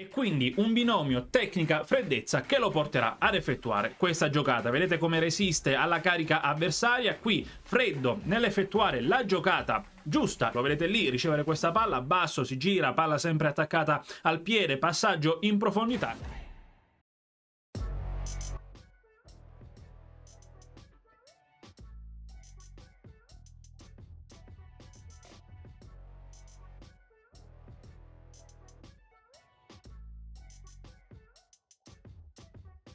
E quindi un binomio tecnica-freddezza che lo porterà ad effettuare questa giocata. Vedete come resiste alla carica avversaria? Qui freddo nell'effettuare la giocata giusta. Lo vedete lì ricevere questa palla, basso, si gira, palla sempre attaccata al piede, passaggio in profondità.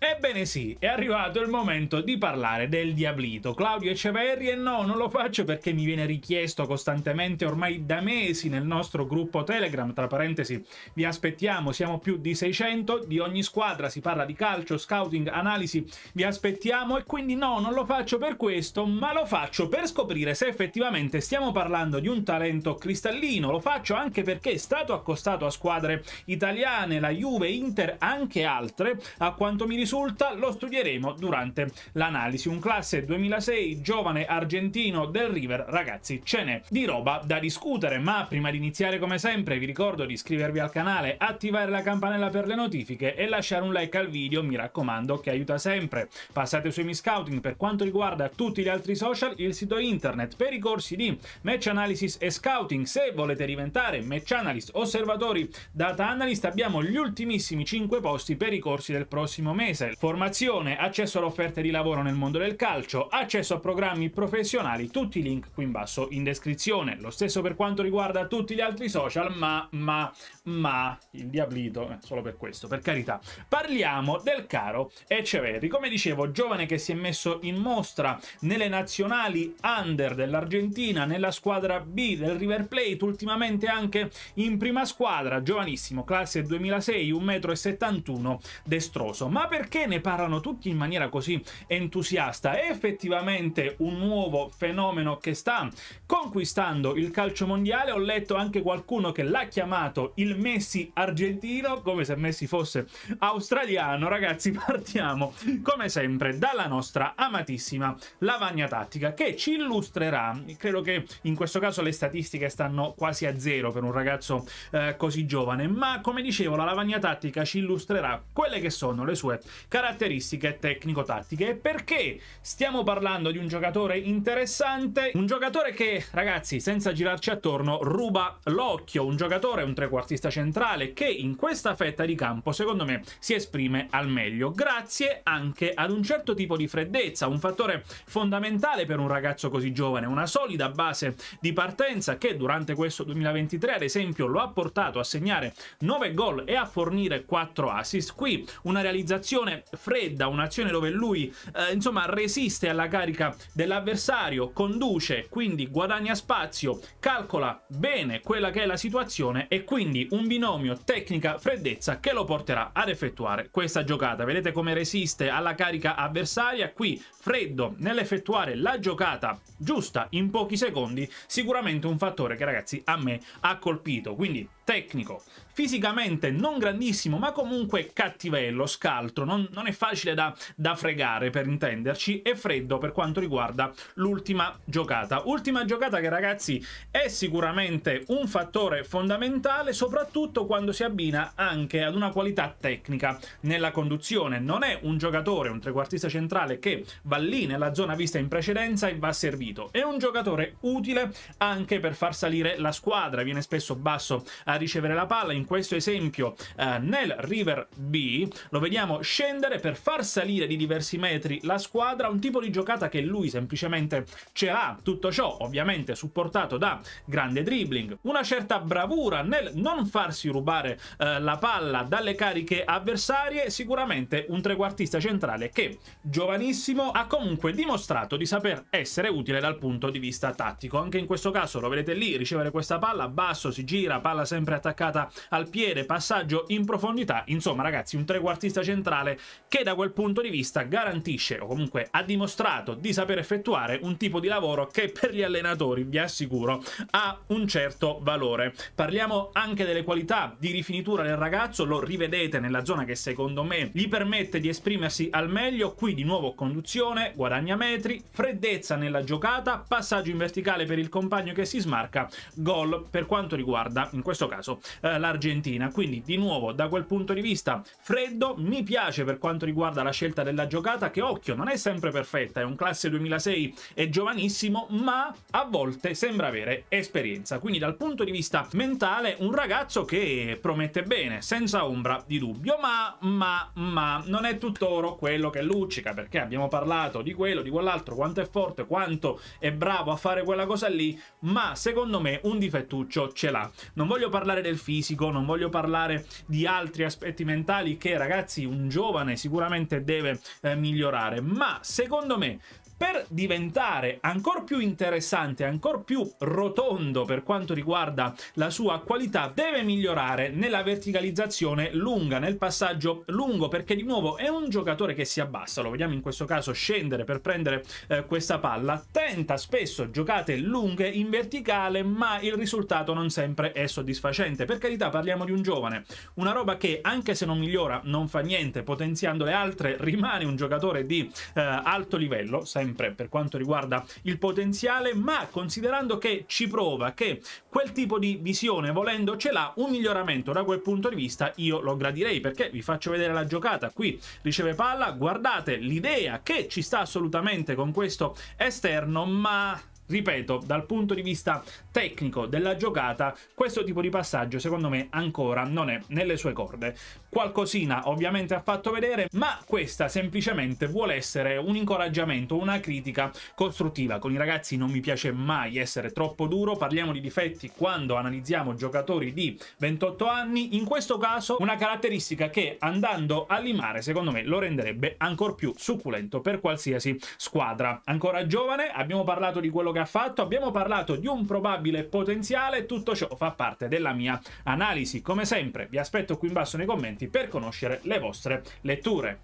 Ebbene sì, è arrivato il momento di parlare del Diablito, Claudio Eceverri e no, non lo faccio perché mi viene richiesto costantemente ormai da mesi nel nostro gruppo Telegram, tra parentesi vi aspettiamo, siamo più di 600, di ogni squadra si parla di calcio, scouting, analisi, vi aspettiamo e quindi no, non lo faccio per questo, ma lo faccio per scoprire se effettivamente stiamo parlando di un talento cristallino, lo faccio anche perché è stato accostato a squadre italiane, la Juve, Inter, anche altre, a quanto mi risulta risulta lo studieremo durante l'analisi. Un classe 2006, giovane argentino del River, ragazzi ce n'è di roba da discutere, ma prima di iniziare come sempre vi ricordo di iscrivervi al canale, attivare la campanella per le notifiche e lasciare un like al video, mi raccomando che aiuta sempre. Passate su Scouting per quanto riguarda tutti gli altri social, il sito internet per i corsi di match analysis e scouting. Se volete diventare match analyst, osservatori, data analyst, abbiamo gli ultimissimi 5 posti per i corsi del prossimo mese paese, formazione, accesso alle offerte di lavoro nel mondo del calcio, accesso a programmi professionali, tutti i link qui in basso in descrizione. Lo stesso per quanto riguarda tutti gli altri social, ma, ma, ma, il diablito, eh, solo per questo, per carità. Parliamo del caro Eceverri. come dicevo, giovane che si è messo in mostra nelle nazionali under dell'Argentina, nella squadra B del River Plate, ultimamente anche in prima squadra, giovanissimo, classe 2006, 1,71 m, destroso. Ma per perché ne parlano tutti in maniera così entusiasta? È effettivamente un nuovo fenomeno che sta conquistando il calcio mondiale. Ho letto anche qualcuno che l'ha chiamato il Messi argentino, come se Messi fosse australiano. Ragazzi, partiamo come sempre dalla nostra amatissima lavagna tattica che ci illustrerà. Credo che in questo caso le statistiche stanno quasi a zero per un ragazzo eh, così giovane, ma come dicevo la lavagna tattica ci illustrerà quelle che sono le sue caratteristiche tecnico-tattiche. E perché stiamo parlando di un giocatore interessante? Un giocatore che, ragazzi, senza girarci attorno, ruba l'occhio. Un giocatore, un trequartista centrale, che in questa fetta di campo, secondo me, si esprime al meglio. Grazie anche ad un certo tipo di freddezza, un fattore fondamentale per un ragazzo così giovane, una solida base di partenza che durante questo 2023 ad esempio lo ha portato a segnare 9 gol e a fornire 4 assist. Qui una realizzazione un'azione fredda, un'azione dove lui eh, insomma resiste alla carica dell'avversario, conduce, quindi guadagna spazio, calcola bene quella che è la situazione e quindi un binomio tecnica-freddezza che lo porterà ad effettuare questa giocata. Vedete come resiste alla carica avversaria? Qui freddo nell'effettuare la giocata giusta in pochi secondi, sicuramente un fattore che ragazzi a me ha colpito. Quindi tecnico, fisicamente non grandissimo ma comunque cattivello, scaltro, non, non è facile da, da, fregare per intenderci e freddo per quanto riguarda l'ultima giocata. Ultima giocata che ragazzi è sicuramente un fattore fondamentale soprattutto quando si abbina anche ad una qualità tecnica nella conduzione. Non è un giocatore, un trequartista centrale che va lì nella zona vista in precedenza e va servito. È un giocatore utile anche per far salire la squadra, viene spesso basso a ricevere la palla. In questo esempio, eh, nel River B, lo vediamo scendere per far salire di diversi metri la squadra, un tipo di giocata che lui semplicemente ce l'ha. Tutto ciò, ovviamente, supportato da grande dribbling, una certa bravura nel non farsi rubare eh, la palla dalle cariche avversarie, sicuramente un trequartista centrale che, giovanissimo, ha comunque dimostrato di saper essere utile dal punto di vista tattico. Anche in questo caso lo vedete lì ricevere questa palla, basso, si gira, palla sempre sempre attaccata al piede, passaggio in profondità, insomma ragazzi un trequartista centrale che da quel punto di vista garantisce o comunque ha dimostrato di saper effettuare un tipo di lavoro che per gli allenatori, vi assicuro, ha un certo valore. Parliamo anche delle qualità di rifinitura del ragazzo, lo rivedete nella zona che secondo me gli permette di esprimersi al meglio, qui di nuovo conduzione, guadagna metri, freddezza nella giocata, passaggio in verticale per il compagno che si smarca, gol per quanto riguarda in questo caso caso eh, l'Argentina. Quindi di nuovo da quel punto di vista freddo mi piace per quanto riguarda la scelta della giocata che occhio non è sempre perfetta, è un classe 2006, è giovanissimo ma a volte sembra avere esperienza. Quindi dal punto di vista mentale un ragazzo che promette bene, senza ombra di dubbio, ma, ma, ma non è tutt'oro quello che luccica perché abbiamo parlato di quello, di quell'altro, quanto è forte, quanto è bravo a fare quella cosa lì, ma secondo me un difettuccio ce l'ha. Non voglio parlare parlare del fisico, non voglio parlare di altri aspetti mentali che ragazzi un giovane sicuramente deve eh, migliorare, ma secondo me per diventare ancora più interessante, ancora più rotondo per quanto riguarda la sua qualità, deve migliorare nella verticalizzazione lunga, nel passaggio lungo, perché di nuovo è un giocatore che si abbassa, lo vediamo in questo caso scendere per prendere eh, questa palla, tenta spesso giocate lunghe in verticale, ma il risultato non sempre è soddisfacente. Per carità parliamo di un giovane, una roba che anche se non migliora non fa niente, potenziando le altre rimane un giocatore di eh, alto livello, sempre sempre per quanto riguarda il potenziale, ma considerando che ci prova, che quel tipo di visione volendo ce l'ha, un miglioramento da quel punto di vista io lo gradirei perché vi faccio vedere la giocata, qui riceve palla, guardate l'idea che ci sta assolutamente con questo esterno, ma Ripeto, dal punto di vista tecnico della giocata, questo tipo di passaggio secondo me ancora non è nelle sue corde. Qualcosina ovviamente ha fatto vedere, ma questa semplicemente vuole essere un incoraggiamento, una critica costruttiva. Con i ragazzi non mi piace mai essere troppo duro, parliamo di difetti quando analizziamo giocatori di 28 anni. In questo caso una caratteristica che andando a limare secondo me lo renderebbe ancora più succulento per qualsiasi squadra. Ancora giovane, abbiamo parlato di quello che ha fatto, abbiamo parlato di un probabile potenziale, tutto ciò fa parte della mia analisi. Come sempre vi aspetto qui in basso nei commenti per conoscere le vostre letture.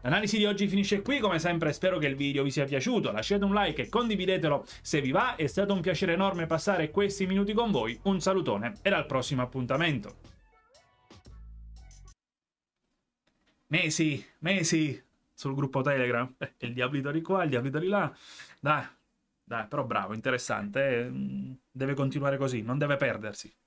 L'analisi di oggi finisce qui, come sempre spero che il video vi sia piaciuto, lasciate un like e condividetelo se vi va, è stato un piacere enorme passare questi minuti con voi, un salutone e al prossimo appuntamento. Mesi, mesi, sul gruppo Telegram. Eh, il diablito di qua, il diablito di là. Dai, dai, però bravo, interessante. Eh, deve continuare così, non deve perdersi.